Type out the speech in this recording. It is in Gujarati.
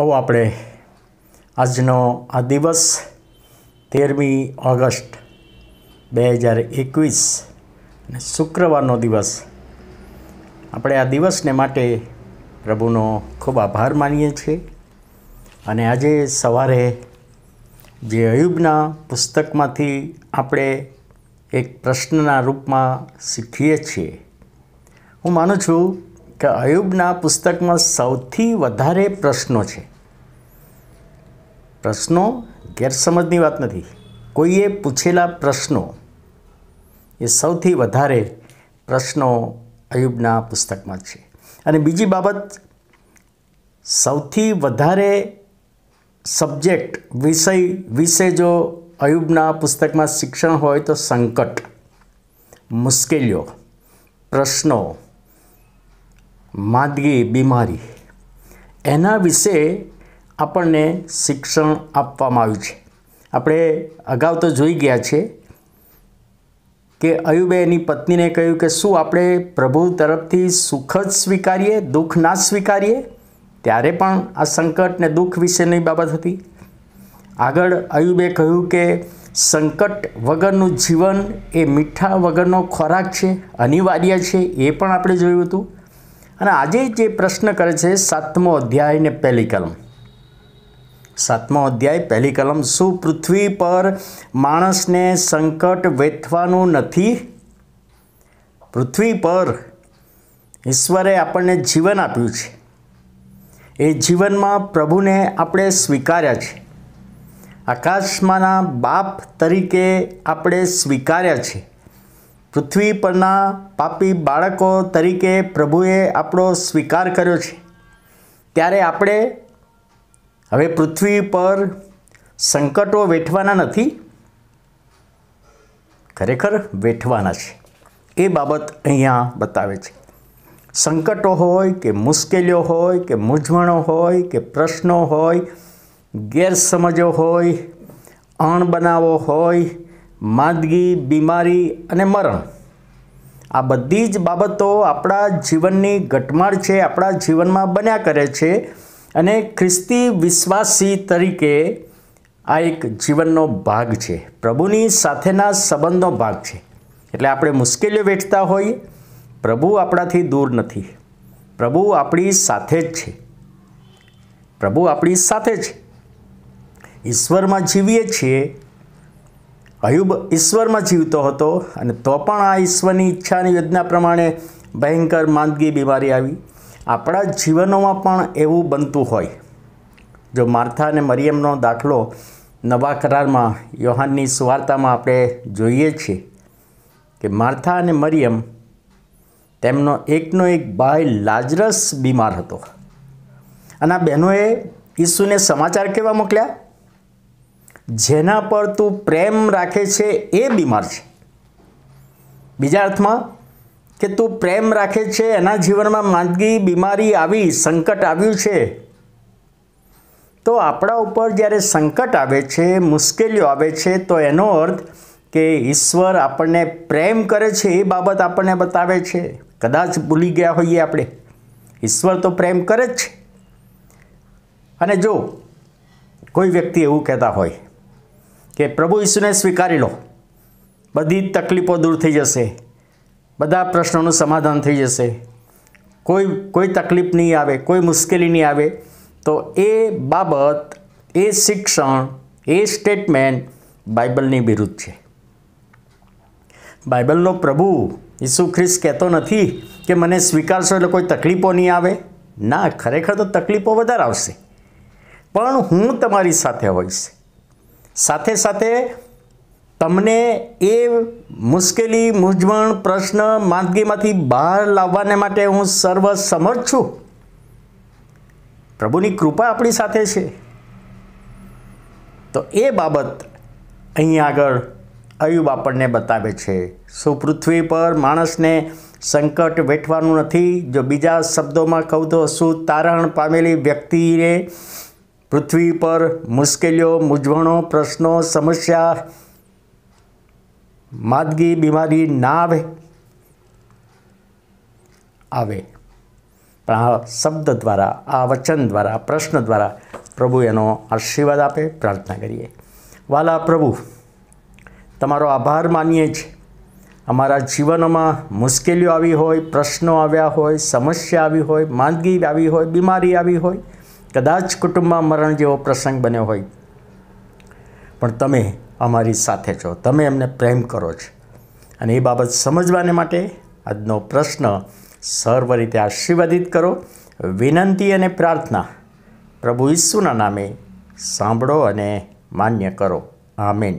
આવો આપણે આજનો આ દિવસ તેરમી ઓગસ્ટ બે હજાર એકવીસ અને શુક્રવારનો દિવસ આપણે આ દિવસને માટે પ્રભુનો ખૂબ આભાર માનીએ છીએ અને આજે સવારે જે અયુબના પુસ્તકમાંથી આપણે એક પ્રશ્નના રૂપમાં શીખીએ છીએ હું માનું છું કે અયુબના પુસ્તકમાં સૌથી વધારે પ્રશ્નો છે પ્રશ્નો ગેરસમજની વાત નથી કોઈએ પૂછેલા પ્રશ્નો એ સૌથી વધારે પ્રશ્નો અયુબના પુસ્તકમાં છે અને બીજી બાબત સૌથી વધારે સબ્જેક્ટ વિષય વિશે જો અયુબના પુસ્તકમાં શિક્ષણ હોય તો સંકટ મુશ્કેલીઓ પ્રશ્નો માદગી બીમારી એના વિશે આપણને શિક્ષણ આપવામાં આવ્યું છે આપણે અગાઉ તો જોઈ ગયા છે કે અયુબે એની પત્નીને કહ્યું કે શું આપણે પ્રભુ તરફથી સુખ જ સ્વીકારીએ દુઃખ ના સ્વીકારીએ ત્યારે પણ આ સંકટ ને દુઃખ વિશેની બાબત હતી આગળ અયુબે કહ્યું કે સંકટ વગરનું જીવન એ મીઠા વગરનો ખોરાક છે અનિવાર્ય છે એ પણ આપણે જોયું હતું અને આજે જે પ્રશ્ન કરે છે સાતમો અધ્યાય ને પહેલી કલમ સાતમો અધ્યાય પહેલી કલમ શું પૃથ્વી પર માણસને સંકટ વેઠવાનું નથી પૃથ્વી પર ઈશ્વરે આપણને જીવન આપ્યું છે એ જીવનમાં પ્રભુને આપણે સ્વીકાર્યા છે આકાશમાંના બાપ તરીકે આપણે સ્વીકાર્યા છીએ પૃથ્વી પરના પાપી બાળકો તરીકે પ્રભુએ આપણો સ્વીકાર કર્યો છે ત્યારે આપણે હવે પૃથ્વી પર સંકટો વેઠવાના નથી ખરેખર વેઠવાના છે એ બાબત અહીંયા બતાવે છે સંકટો હોય કે મુશ્કેલીઓ હોય કે મૂંઝવણો હોય કે પ્રશ્નો હોય ગેરસમજો હોય અણબનાવો હોય માંદગી બીમારી અને મરણ આ બધી જ બાબતો આપણા જીવનની ઘટમાળ છે આપણા જીવનમાં બન્યા કરે છે અને ખ્રિસ્તી વિશ્વાસી તરીકે આ એક જીવનનો ભાગ છે પ્રભુની સાથેના સંબંધનો ભાગ છે એટલે આપણે મુશ્કેલીઓ વેઠતા હોઈએ પ્રભુ આપણાથી દૂર નથી પ્રભુ આપણી સાથે જ છે પ્રભુ આપણી સાથે છે ઈશ્વરમાં જીવીએ છીએ અયુબ ઈશ્વરમાં જીવતો હતો અને તો પણ આ ઈશ્વરની ઈચ્છાની યોજના પ્રમાણે ભયંકર માંદગી બીમારી આવી આપણા જીવનોમાં પણ એવું બનતું હોય જો માર્થા અને મરિયમનો દાખલો નવા કરારમાં યોહાનની સુવાર્તામાં આપણે જોઈએ છીએ કે માર્થા અને મરિયમ તેમનો એકનો એક ભાઈ લાજરસ બીમાર હતો અને આ બહેનોએ ઈસુને સમાચાર કેવા મોકલ્યા જેના પર તું પ્રેમ રાખે છે એ બીમાર છે બીજા અર્થમાં કે તું પ્રેમ રાખે છે એના જીવનમાં માંદગી બીમારી આવી સંકટ આવ્યું છે તો આપણા ઉપર જ્યારે સંકટ આવે છે મુશ્કેલીઓ આવે છે તો એનો અર્થ કે ઈશ્વર આપણને પ્રેમ કરે છે એ બાબત આપણને બતાવે છે કદાચ ભૂલી ગયા હોઈએ આપણે ઈશ્વર તો પ્રેમ કરે જ છે અને જો કોઈ વ્યક્તિ એવું કહેતા હોય કે પ્રભુ ઈસુને સ્વીકારી લો બધી તકલીફો દૂર થઈ જશે બધા પ્રશ્નોનું સમાધાન થઈ જશે કોઈ કોઈ તકલીફ નહીં આવે કોઈ મુશ્કેલી નહીં આવે તો એ બાબત એ શિક્ષણ એ સ્ટેટમેન્ટ બાઇબલની વિરુદ્ધ છે બાઇબલનો પ્રભુ ઈસુ ખ્રિસ્ત કહેતો નથી કે મને સ્વીકારશો એટલે કોઈ તકલીફો નહીં આવે ના ખરેખર તો તકલીફો વધારે આવશે પણ હું તમારી સાથે હોઈશ સાથે સાથે તમને એ મુશ્કેલી મૂંઝવણ પ્રશ્ન માંદગીમાંથી બહાર લાવવાને માટે હું સર્વસમર્થ છું પ્રભુની કૃપા આપણી સાથે છે તો એ બાબત અહીં આગળ અયુબ આપણને બતાવે છે શું પૃથ્વી પર માણસને સંકટ વેઠવાનું નથી જો બીજા શબ્દોમાં કહું તો શું તારણ પામેલી વ્યક્તિએ પૃથ્વી પર મુશ્કેલીઓ મૂંઝવણો પ્રશ્નો સમસ્યા માદગી બીમારી ના આવે આવે પણ આ શબ્દ દ્વારા આ વચન દ્વારા પ્રશ્ન દ્વારા પ્રભુ એનો આશીર્વાદ આપે પ્રાર્થના કરીએ વાલા પ્રભુ તમારો આભાર માનીએ છીએ અમારા જીવનમાં મુશ્કેલીઓ આવી હોય પ્રશ્નો આવ્યા હોય સમસ્યા આવી હોય માંદગી આવી હોય બીમારી આવી હોય કદાચ કુટુંબમાં મરણ જેવો પ્રસંગ બન્યો હોય પણ તમે અમારી સાથે છો તમે એમને પ્રેમ કરો છો અને એ બાબત સમજવાને માટે આજનો પ્રશ્ન સર્વ રીતે આશીર્વાદિત કરો વિનંતી અને પ્રાર્થના પ્રભુ ઈસુના નામે સાંભળો અને માન્ય કરો આમેન